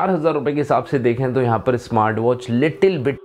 चार हज़ार रुपए के हिसाब से देखें तो यहाँ पर smart watch little bit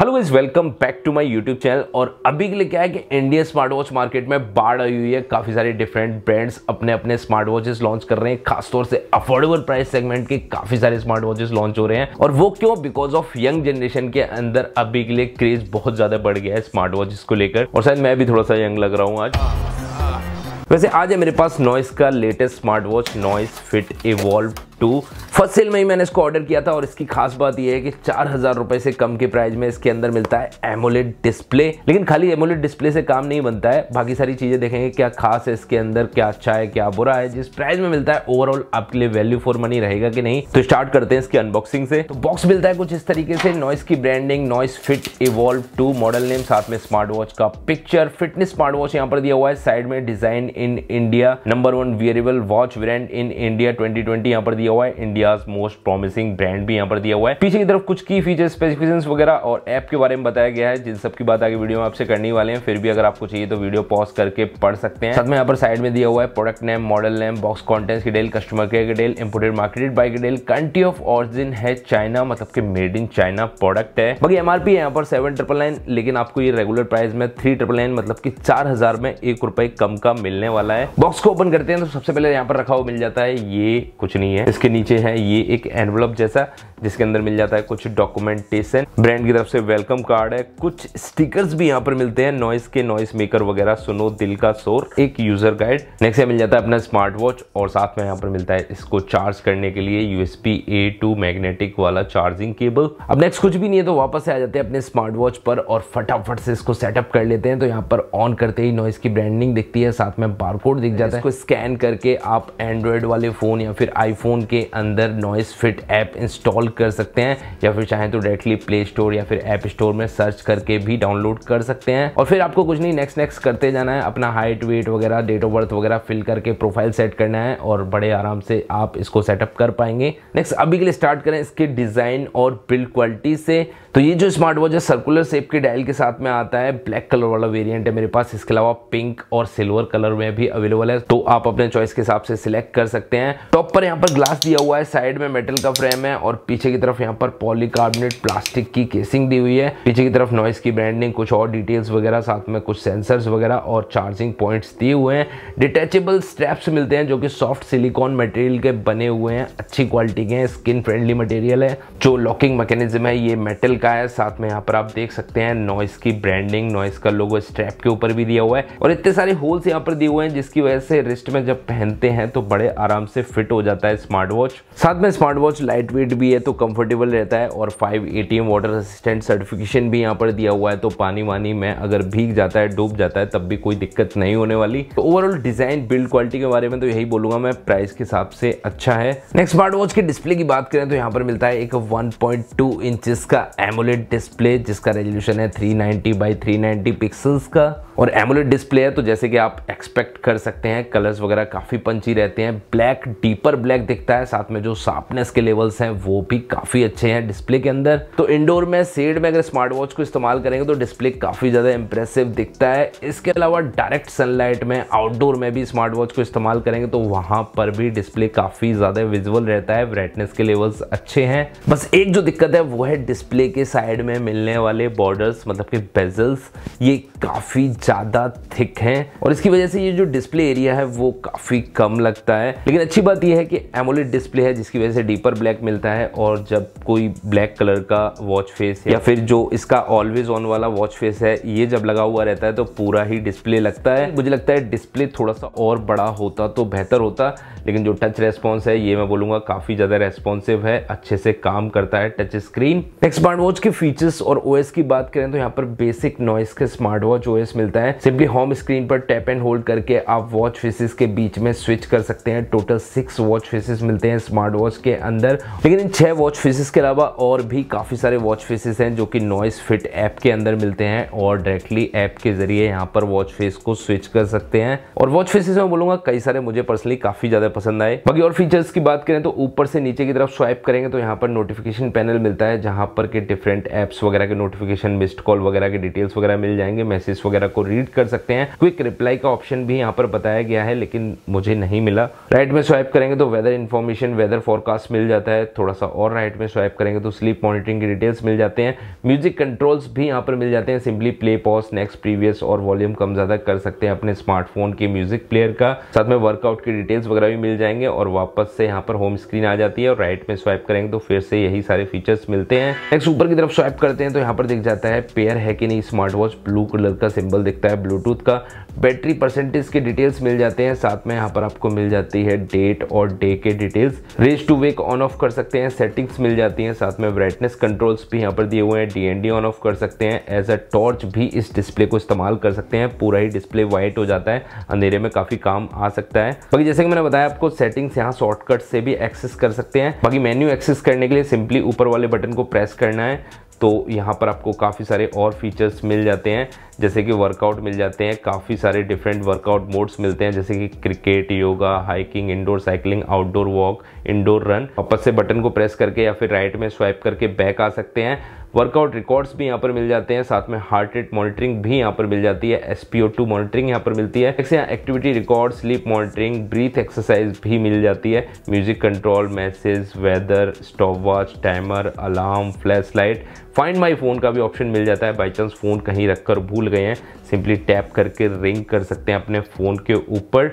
hello is welcome back to my YouTube channel और अभी के लिए क्या है कि इंडियन स्मार्ट वॉच मार्केट में बाढ़ आई हुई है काफ़ी सारे डिफरेंट ब्रांड्स अपने अपने स्मार्ट वॉचेस लॉन्च कर रहे हैं खासतौर से अफोर्डेबल प्राइस सेगमेंट के काफ़ी सारे स्मार्ट वॉचेस लॉन्च हो रहे हैं और वो क्यों बिकॉज ऑफ यंग जनरेशन के अंदर अभी के लिए क्रेज बहुत ज़्यादा बढ़ गया है स्मार्ट वॉचेस को लेकर और शायद मैं भी थोड़ा सा यंग लग रहा हूँ आज वैसे आज है मेरे पास नॉइस का latest smart watch Noise Fit Evolve two first sale में ही मैंने इसको ऑर्डर किया था और इसकी खास बात यह है कि चार हज़ार रुपए से कम के प्राइस में इसके अंदर मिलता है एमोलेट डिस्प्ले लेकिन खाली एमोलेट डिस्प्ले से काम नहीं बनता है बाकी सारी चीज़ें देखेंगे क्या खास है इसके अंदर क्या अच्छा है क्या बुरा है जिस प्राइस में मिलता है ओवरऑल आपके लिए वैल्यू फॉर मनी रहेगा कि नहीं तो स्टार्ट करते हैं इसकी अनबॉक्सिंग से तो बॉक्स मिलता है कुछ इस तरीके से नॉइस की branding Noise Fit Evolve two model name साथ में स्मार्ट वॉच का पिक्चर फिटनेस स्मार्ट वॉच यहाँ पर दिया हुआ है साइड में design in India number one wearable watch brand in India twenty यहाँ पर दिया दिया हुआ है इंडिया मोस्ट प्रॉमिसिंग ब्रांड भी यहाँ पर दिया हुआ है पीछे की तरफ कुछ की फीचर स्पेसिफिकेशन वगैरह और ऐप के बारे में बताया गया है जिन सब की बात आगे वीडियो में आपसे करने वाले हैं फिर भी अगर आपको चाहिए तो वीडियो पॉज करके पढ़ सकते हैं साथ में यहाँ पर साइड में दिया हुआ है product name model name box contents की डेल कस्टमर केयर की डेल इम्पोर्टेड मार्केटेड बाई की डेल कंट्री ऑफ ऑरिजिन है चाइना मतलब कि मेड इन चाइना प्रोडक्ट है बाकी एमआरपी है यहाँ पर सेवन ट्रिपल नाइन लेकिन आपको ये रेगुलर प्राइस में थ्री ट्रिपल नाइन मतलब की चार हजार में एक रुपए कम का मिलने वाला है बॉक्स को ओपन करते हैं तो सबसे पहले यहाँ पर रखा हुआ मिल जाता है ये कुछ नहीं है इसके नीचे है ये एक एनवलप जैसा जिसके अंदर मिल जाता है कुछ डॉक्यूमेंटेशन ब्रांड की तरफ से वेलकम कार्ड है कुछ स्टिकर्स भी यहाँ पर मिलते हैं नॉइस के नॉइस मेकर वगैरह सुनो दिल का शोर एक यूजर गाइड नेक्स्ट मिल जाता है अपना स्मार्ट वॉच और साथ में यहाँ पर मिलता है इसको चार्ज करने के लिए यूएसपी ए टू मैग्नेटिक वाला चार्जिंग केबल अब नेक्स्ट कुछ भी नहीं है तो वापस आ जाते हैं अपने स्मार्ट वॉच पर और फटाफट से इसको सेटअप कर लेते हैं तो यहाँ पर ऑन करते ही नॉइस की ब्रांडिंग दिखती है साथ में बारकोड दिख जाता है इसको स्कैन करके आप एंड्रॉयड वाले फोन या फिर आईफोन के अंदर नॉइस फिट ऐप इंस्टॉल कर सकते हैं या फिर चाहें तो डायरेक्टली प्ले स्टोर या फिर ऐप स्टोर में सर्च करके भी डाउनलोड कर सकते हैं और फिर आपको कुछ नहीं नेक्स्ट नेक्स्ट करते जाना है अपना हाइट वेट वगैरह डेट ऑफ बर्थ वगैरह फिल करके प्रोफाइल सेट करना है और बड़े आराम से आप इसको सेटअप कर पाएंगे नेक्स्ट अभी के लिए स्टार्ट करें इसके डिज़ाइन और बिल्ड क्वालिटी से तो ये जो स्मार्ट वॉच है सर्कुलर सेप के डायल के साथ में आता है ब्लैक कलर वाला वेरिएंट है मेरे पास इसके अलावा पिंक और सिल्वर कलर में भी अवेलेबल है तो आप अपने चॉइस के हिसाब से सिलेक्ट कर सकते हैं टॉप पर यहाँ पर ग्लास दिया हुआ है साइड में मेटल का फ्रेम है और पीछे पीछे की तरफ यहाँ पर पॉलीकार्बोनेट प्लास्टिक की केसिंग दी हुई है पीछे की तरफ नॉइस की ब्रांडिंग कुछ और डिटेल्स वगैरह साथ में कुछ सेंसर्स वगैरह और चार्जिंग पॉइंट्स दिए हुए हैं डिटेचेबल स्ट्रैप्स मिलते हैं जो कि सॉफ्ट सिलिकॉन मटेरियल के बने हुए हैं अच्छी क्वालिटी के हैं स्किन फ्रेंडली मटेरियल है जो लॉकिंग मैकेनिज्म है ये मेटल का है साथ में यहाँ पर आप देख सकते हैं नॉइस की ब्रांडिंग नॉइस का लोगो स्ट्रैप के ऊपर भी दिया हुआ है और इतने सारे होल्स यहाँ पर दिए हुए हैं जिसकी वजह से रिस्ट में जब पहनते हैं तो बड़े आराम से फिट हो जाता है स्मार्ट वॉच साथ में स्मार्ट वॉच लाइट वेट भी है तो तो कंफर्टेबल रहता है और five A T M water resistant certification भी यहाँ पर दिया हुआ है तो पानी वानी में अगर भीग जाता है डूब जाता है तब भी कोई दिक्कत नहीं होने वाली तो ओवरऑल डिज़ाइन बिल्ड क्वालिटी के बारे में तो यही बोलूंगा मैं प्राइस के हिसाब से अच्छा है नेक्स्ट स्मार्ट वॉच के डिस्प्ले की बात करें तो यहाँ पर मिलता है एक 1.2 इंचेस का एमोलेड डिस्प्ले जिसका रेजोल्यूशन है three ninety by three pixels का और एमोलेड डिस्प्ले है तो जैसे कि आप एक्सपेक्ट कर सकते हैं कलर्स वगैरह काफ़ी पंची रहते हैं ब्लैक डीपर ब्लैक दिखता है साथ में जो शार्पनेस के लेवल्स हैं वो भी काफ़ी अच्छे हैं डिस्प्ले के अंदर तो इंडोर में सेड में अगर स्मार्ट वॉच को इस्तेमाल करेंगे तो डिस्प्ले काफ़ी ज़्यादा इंप्रेसिव दिखता है इसके अलावा डायरेक्ट सनलाइट में आउटडोर में भी स्मार्ट वॉच को इस्तेमाल करेंगे तो वहाँ पर भी डिस्प्ले काफ़ी ज़्यादा विजुअल रहता है ब्राइटनेस के लेवल्स अच्छे हैं बस एक जो दिक्कत है वो है डिस्प्ले के साइड में मिलने वाले बॉर्डर्स मतलब कि बेजल्स ये काफ़ी ज़्यादा थिक हैं और इसकी वजह से ये जो डिस्प्ले एरिया है वो काफ़ी कम लगता है लेकिन अच्छी बात यह है कि एमोलिड डिस्प्ले है जिसकी वजह से डीपर ब्लैक मिलता है और जब कोई ब्लैक कलर का वॉच फेस या फिर जो इसका ऑलवेज ऑन वाला वॉच फेस है ये जब लगा हुआ रहता है तो पूरा ही डिस्प्ले लगता है मुझे लगता है डिस्प्ले थोड़ा सा और बड़ा होता तो बेहतर होता लेकिन जो टच रेस्पॉन्स है ये मैं बोलूंगा काफ़ी ज़्यादा रेस्पॉन्सिव है अच्छे से काम करता है touch screen next smart watch के फीचर्स और ओ की बात करें तो यहाँ पर बेसिक नॉइस के स्मार्ट वॉच ओ मिलता है सिंपली होम स्क्रीन पर टैप एंड होल्ड करके आप वॉच फेसेस के बीच में स्विच कर सकते हैं टोटल सिक्स वॉच फेसेस मिलते हैं स्मार्ट वॉच के अंदर लेकिन इन छह है वॉच फेसेस के अलावा और भी काफ़ी सारे वॉच फेसेस हैं जो कि नॉइस फिट ऐप के अंदर मिलते हैं और डायरेक्टली ऐप के जरिए यहाँ पर वॉच फेस को स्विच कर सकते हैं और वॉच फेसेस में बोलूंगा कई सारे मुझे पर्सनली काफ़ी ज़्यादा पसंद आए बाकी और फीचर्स की बात करें तो ऊपर से नीचे की तरफ स्वाइप करेंगे तो यहाँ पर नोटिफिकेशन पैनल मिलता है जहाँ पर के डिफरेंट ऐप्स वगैरह के नोटिफिकेशन मिस्ड कॉल वगैरह के डिटेल्स वगैरह मिल जाएंगे मैसेज वगैरह को रीड कर सकते हैं क्विक रिप्लाई का ऑप्शन भी यहाँ पर बताया गया है लेकिन मुझे नहीं मिला राइट में स्वाइप करेंगे तो वेदर इन्फॉर्मेशन वेदर फॉरकास्ट मिल जाता है थोड़ा सा और राइट में स्वाइप करेंगे तो स्लीप मॉनिटरिंग के डिटेल्स मिल जाते हैं म्यूजिक कंट्रोल्स भी यहाँ पर मिल जाते हैं simply play pause next previous और वॉल्यूम कम ज़्यादा कर सकते हैं अपने स्मार्टफोन के म्यूजिक प्लेयर का साथ में वर्कआउट की डिटेल्स वगैरह भी मिल जाएंगे और वापस से यहाँ पर होम स्क्रीन आ जाती है और राइट में स्वाइप करेंगे तो फिर से यही सारे फीचर्स मिलते हैं नेक्स्ट ऊपर की तरफ स्वाइप करते हैं तो यहाँ पर दिख जाता है पेयर है कि नहीं स्मार्ट वॉच ब्लू कलर का सिंबल दिखता है ब्लूटूथ का बैटरी परसेंटेज के डिटेल्स मिल जाते हैं साथ में यहाँ पर आपको मिल जाती है डेट और डे के details raise to wake on off कर सकते हैं सेटिंग्स मिल जाती हैं साथ में ब्राइटनेस कंट्रोल्स भी यहाँ पर दिए हुए हैं D N D on off कर सकते हैं एज अ टॉर्च भी इस डिस्प्ले को इस्तेमाल कर सकते हैं पूरा ही डिस्प्ले वाइट हो जाता है अंधेरे में काफ़ी काम आ सकता है बाकी जैसे कि मैंने बताया आपको सेटिंग्स यहाँ शॉर्टकट से भी एक्सेस कर सकते हैं बाकी मेन्यू एक्सेस करने के लिए सिंपली ऊपर वाले बटन को प्रेस करना है तो यहाँ पर आपको काफ़ी सारे और फीचर्स मिल जाते हैं जैसे कि वर्कआउट मिल जाते हैं काफ़ी सारे डिफरेंट वर्कआउट मोड्स मिलते हैं जैसे कि cricket yoga hiking indoor cycling outdoor walk indoor run वापस से बटन को प्रेस करके या फिर राइट में स्वाइप करके बैक आ सकते हैं वर्कआउट रिकॉर्ड्स भी यहाँ पर मिल जाते हैं साथ में हार्ट रेट मॉनिटरिंग भी यहाँ पर मिल जाती है S P O two monitoring यहाँ पर मिलती है यहाँ activity record sleep monitoring breath exercise भी मिल जाती है music control message weather stop watch timer alarm flash light find my phone का भी ऑप्शन मिल जाता है बाई चांस फ़ोन कहीं रख कर भूल गए हैं सिंपली टैप करके रिंग कर सकते हैं अपने फ़ोन के ऊपर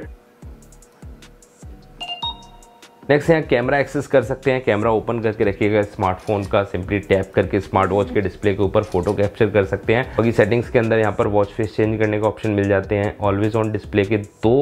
नेक्स्ट यहाँ कैमरा एक्सेस कर सकते हैं कैमरा ओपन करके रखिएगा स्मार्टफोन का सिंपली टैप करके स्मार्ट वॉच के डिस्प्ले के ऊपर फोटो कैप्चर कर सकते हैं बाकी सेटिंग्स के अंदर यहाँ पर वॉच फेस चेंज करने का ऑप्शन मिल जाते हैं ऑलवेज ऑन डिस्प्ले के दो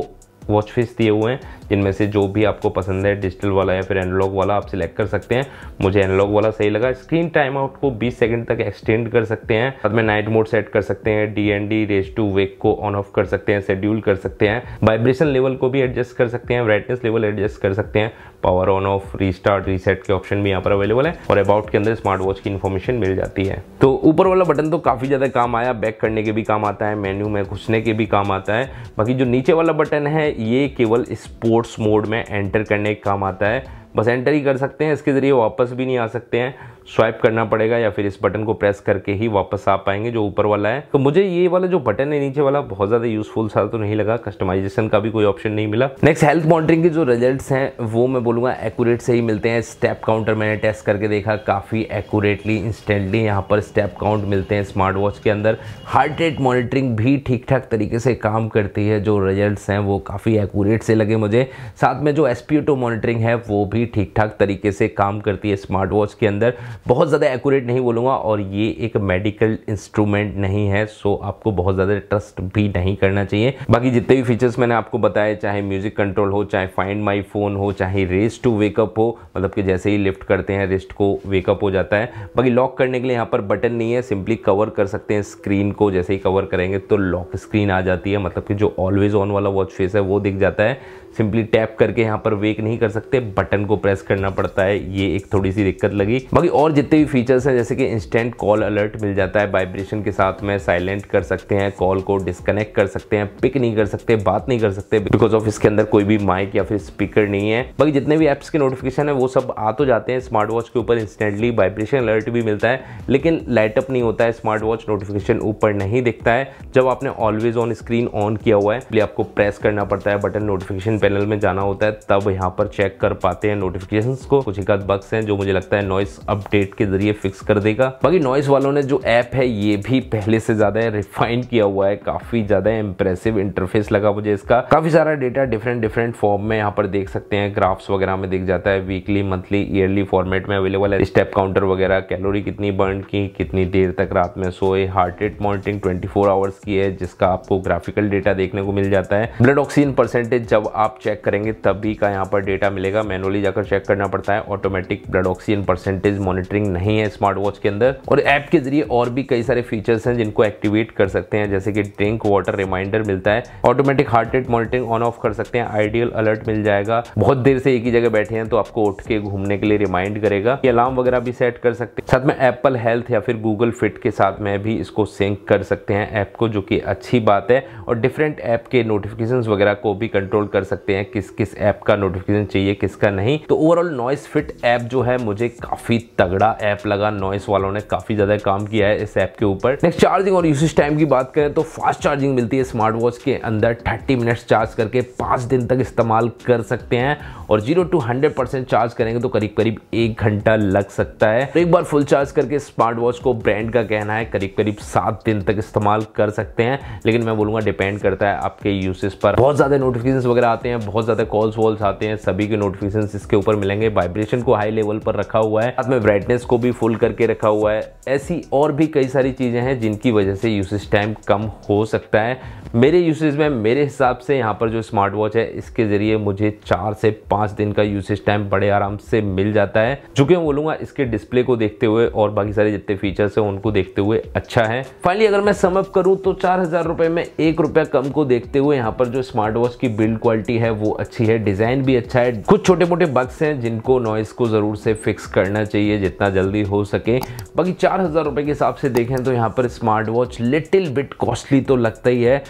वॉच फेस दिए हुए हैं जिनमें से जो भी आपको पसंद है डिजिटल वाला या फिर एनालॉग वाला आप सिलेक्ट कर सकते हैं मुझे एनालॉग वाला सही लगा स्क्रीन टाइम आउट को 20 सेकंड तक एक्सटेंड कर सकते हैं साथ में नाइट मोड सेट कर सकते हैं D N D raise to wake को ऑन ऑफ कर सकते हैं शेड्यूल कर सकते हैं वाइब्रेशन लेवल को भी एडजस्ट कर सकते हैं ब्राइटनेस लेवल एडजस्ट कर सकते हैं power on off restart reset के ऑप्शन भी यहाँ पर अवेलेबल है और अबाउट के अंदर स्मार्ट वॉच की इन्फॉर्मेशन मिल जाती है तो ऊपर वाला बटन तो काफ़ी ज़्यादा काम आया बैक करने के भी काम आता है मेन्यू में घुसने के भी काम आता है बाकी जो नीचे वाला बटन है ये केवल स्पोर्ट्स मोड में एंटर करने के काम आता है बस एंटर ही कर सकते हैं इसके ज़रिए वापस भी नहीं आ सकते हैं स्वाइप करना पड़ेगा या फिर इस बटन को प्रेस करके ही वापस आ पाएंगे जो ऊपर वाला है तो मुझे ये वाला जो बटन है नीचे वाला बहुत ज़्यादा यूजफुल सा तो नहीं लगा कस्टमाइजेशन का भी कोई ऑप्शन नहीं मिला नेक्स्ट हेल्थ मॉनिटरिंग के जो रिजल्ट हैं वो मैं बोलूँगा एक्यूरेट से ही मिलते हैं स्टेप काउंटर मैंने टेस्ट करके देखा काफ़ी एक्यूरेटली इंस्टेंटली यहाँ पर स्टेप काउंट मिलते हैं स्मार्ट वॉच के अंदर हार्ट रेट मॉनिटरिंग भी ठीक ठाक तरीके से काम करती है जो रिजल्ट हैं वो काफ़ी एक्यूरेट से लगे मुझे साथ में जो एसपीओटो मॉनिटरिंग है वो भी ठीक ठाक तरीके से काम करती है स्मार्ट वॉच के अंदर बहुत ज़्यादा एक्यूरेट नहीं बोलूँगा और ये एक मेडिकल इंस्ट्रूमेंट नहीं है सो आपको बहुत ज़्यादा ट्रस्ट भी नहीं करना चाहिए बाकी जितने भी फीचर्स मैंने आपको बताए चाहे म्यूजिक कंट्रोल हो चाहे फाइंड माई फ़ोन हो चाहे रेस्ट टू वेकअप हो मतलब कि जैसे ही लिफ्ट करते हैं रिस्ट को वेकअप हो जाता है बाकी लॉक करने के लिए यहाँ पर बटन नहीं है सिंपली कवर कर सकते हैं स्क्रीन को जैसे ही कवर करेंगे तो लॉक स्क्रीन आ जाती है मतलब कि जो ऑलवेज ऑन वाला वॉच फेस है वो दिख जाता है सिंपली टैप करके यहाँ पर वेक नहीं कर सकते बटन को प्रेस करना पड़ता है ये एक थोड़ी सी दिक्कत लगी बाकी और जितने भी फीचर्स हैं जैसे कि इंस्टेंट कॉल अलर्ट मिल जाता है वाइब्रेशन के साथ में साइलेंट कर सकते हैं कॉल को डिस्कनेक्ट कर सकते हैं पिक नहीं कर सकते बात नहीं कर सकते बिकॉज ऑफ इसके अंदर कोई भी माइक या फिर स्पीकर नहीं है बाकी जितने भी एप्स के नोटिफिकेशन है वो सब आ तो जाते हैं स्मार्ट वॉच के ऊपर इंस्टेंटली वाइब्रेशन अलर्ट भी मिलता है लेकिन लाइटअप नहीं होता है स्मार्ट वॉच नोटिफिकेशन ऊपर नहीं दिखता है जब आपने ऑलवेज ऑन स्क्रीन ऑन किया हुआ है आपको प्रेस करना पड़ता है बटन नोटिफिकेशन पैनल में जाना होता है तब यहाँ पर चेक कर पाते हैं नोटिफिकेशन को कुछ एक बक्स हैं जो मुझे लगता है नॉइस अपडेट के जरिए फिक्स कर देगा बाकी नॉइस वालों ने जो ऐप है ये भी पहले से ज्यादा रिफाइन किया हुआ है काफी ज्यादा इंप्रेसिव इंटरफेस लगा मुझे इसका काफी सारा डेटा डिफरेंट डिफरेंट फॉर्म में यहाँ पर देख सकते हैं ग्राफ्स वगैरह में दिख जाता है वीकली मंथली ईयरली फॉर्मेट में अवेलेबल है स्टेप काउंटर वगैरह कैलोरी कितनी बर्न की कितनी देर तक रात में सोए हार्ट रेट मॉनिटरिंग 24 आवर्स की है जिसका आपको ग्राफिकल डेटा देखने को मिल जाता है ब्लड ऑक्सीजन परसेंटेज जब आप आप चेक करेंगे तभी का यहाँ पर डेटा मिलेगा मैनुअली जाकर चेक करना पड़ता है automatic blood oxygen percentage monitoring नहीं है स्मार्ट वॉच के अंदर और ऐप के जरिए और भी कई सारे फीचर्स हैं जिनको एक्टिवेट कर सकते हैं जैसे कि ड्रिंक वाटर रिमाइंडर मिलता है automatic heart rate monitoring on off कर सकते हैं आइडियल अलर्ट मिल जाएगा बहुत देर से एक ही जगह बैठे हैं तो आपको उठ के घूमने के लिए रिमाइंड करेगा ये अलार्म वगैरह भी सेट कर सकते हैं साथ में एप्पल हेल्थ या फिर गूगल फिट के साथ में भी इसको सिंक कर सकते हैं ऐप को जो कि अच्छी बात है और डिफरेंट ऐप के नोटिफिकेशन वगैरह को भी कंट्रोल कर सकते सकते हैं किस किस ऐप का नोटिफिकेशन चाहिए किसका नहीं तो ओवरऑल नॉइस फिट ऐप जो है मुझे काफ़ी तगड़ा ऐप लगा नॉइस वालों ने काफ़ी ज़्यादा काम किया है इस ऐप के ऊपर नेक्स्ट चार्जिंग और यूसेज टाइम की बात करें तो फास्ट चार्जिंग मिलती है स्मार्ट वॉच के अंदर थर्टी मिनट्स चार्ज करके पांच दिन तक इस्तेमाल कर सकते हैं और zero two hundred percent charge करेंगे तो करीब करीब एक घंटा लग सकता है तो एक बार फुल चार्ज करके स्मार्ट वॉच को ब्रांड का कहना है करीब करीब सात दिन तक इस्तेमाल कर सकते हैं लेकिन मैं बोलूंगा डिपेंड करता है आपके यूसेज पर बहुत ज़्यादा नोटिफिकेशन वगैरह आते आते हैं बहुत ज़्यादा कॉल्स वॉल्स आते हैं सभी के नोटिफिकेशन इसके ऊपर मिलेंगे वाइब्रेशन को हाई लेवल पर रखा हुआ है साथ में ब्राइटनेस को भी फुल करके रखा हुआ है ऐसी और भी कई सारी चीज़ें हैं जिनकी वजह से यूसेज टाइम कम हो सकता है मेरे यूसेज में मेरे हिसाब से यहाँ पर जो स्मार्ट वॉच है इसके ज़रिए मुझे चार से पांच दिन का यूसेज टाइम बड़े आराम से मिल जाता है जो कि मैं बोलूंगा इसके डिस्प्ले को देखते हुए और बाकी सारे जितने फीचर्स हैं उनको देखते हुए अच्छा है फाइनली अगर मैं समअप करूँ तो चार हज़ार में एक रुपया कम को देखते हुए यहाँ पर जो स्मार्ट वॉच की बिल्ड क्वालिटी क्वालिटी है वो अच्छी है डिज़ाइन भी अच्छा है कुछ छोटे मोटे बग्स हैं जिनको नॉइस को ज़रूर से फिक्स करना चाहिए जितना जल्दी हो सके बाकी चार हज़ार रुपए के हिसाब से देखें तो यहाँ पर smart watch little bit costly तो लगता ही है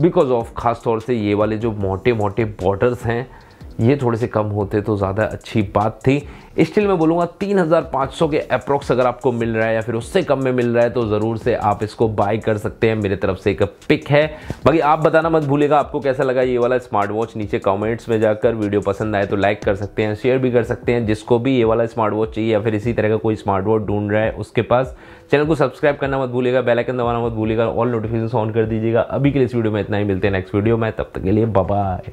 बिकॉज ऑफ खास तौर से ये वाले जो मोटे मोटे बॉर्डर्स हैं ये थोड़े से कम होते तो ज़्यादा अच्छी बात थी स्टिल मैं बोलूँगा 3500 के अप्रोक्स अगर आपको मिल रहा है या फिर उससे कम में मिल रहा है तो ज़रूर से आप इसको बाय कर सकते हैं मेरे तरफ से एक पिक है बाकी आप बताना मत भूलेगा आपको कैसा लगा ये वाला स्मार्ट वॉच नीचे कमेंट्स में जाकर वीडियो पसंद आए तो लाइक कर सकते हैं शेयर भी कर सकते हैं जिसको भी ये वाला स्मार्ट वॉच चाहिए या फिर इसी तरह का कोई स्मार्ट वॉच ढूंढ रहा है उसके पास चैनल को सब्सक्राइब करना मत भूलेगा बेलाइकन दबाना मत भूलेगा ऑल नोटिफिकेशन ऑन कर दीजिएगा अभी के लिए इस वीडियो में इतना ही मिलते हैं नेक्स्ट वीडियो में तब तक के लिए बाय